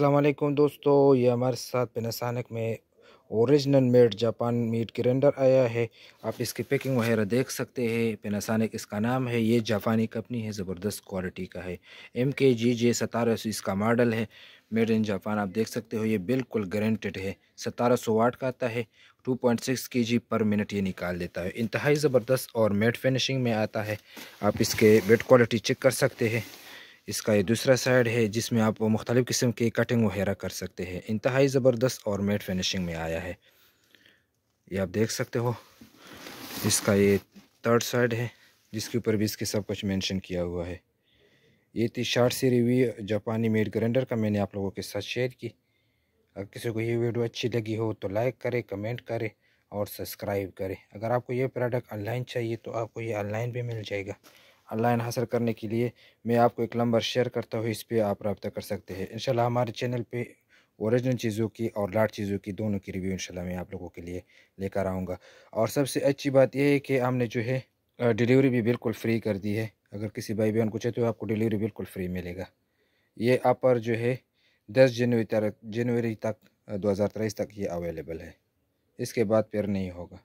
असलम दोस्तों ये हमारे साथ पनासानक में original made Japan meat grinder आया है आप इसकी पैकिंग वगैरह देख सकते हैं पेनासानिक इसका नाम है ये जापानी कंपनी है ज़बरदस्त क्वालिटी का है एम के जी जे सतारह सौ इसका मॉडल है मेड इन जापान आप देख सकते हो ये बिल्कुल ग्रेंटेड है सतारह सौ वाट का आता है टू पॉइंट सिक्स के जी पर मिनट ये निकाल देता है इंतहाई ज़बरदस्त और मेड फिनिशिंग में आता है आप इसके बेड क्वालिटी चेक कर सकते हैं इसका ये दूसरा साइड है जिसमें आप मुख्तलिफ़ किस्म के कटिंग वगैरह कर सकते हैं इंतहाई ज़बरदस्त और मेट फिनिशिंग में आया है ये आप देख सकते हो इसका ये थर्ड साइड है जिसके ऊपर भी इसके सब कुछ मेंशन किया हुआ है ये थी शार्ट सी रिव्यू जापानी मेड ग्राइंडर का मैंने आप लोगों के साथ शेयर की अगर किसी को ये वीडियो अच्छी लगी हो तो लाइक करें कमेंट करें और सब्सक्राइब करें अगर आपको ये प्रोडक्ट ऑनलाइन चाहिए तो आपको ये ऑनलाइन भी मिल जाएगा ऑनलाइन हासिल करने के लिए मैं आपको एक नंबर शेयर करता हूँ इस पर आप रब्ता कर सकते हैं इंशाल्लाह हमारे चैनल पर औरिजिनल चीज़ों की और लाट चीज़ों की दोनों की रिव्यू इनशाला मैं आप लोगों के लिए लेकर आऊँगा और सबसे अच्छी बात यह है कि हमने जो है डिलीवरी भी बिल्कुल फ्री कर दी है अगर किसी भाई बहन को चाहिए तो आपको डिलीवरी बिल्कुल फ्री मिलेगा ये पर जो है दस जनवरी तक जनवरी तक दो हज़ार तेईस तक ये अवेलेबल है इसके बाद फिर नहीं होगा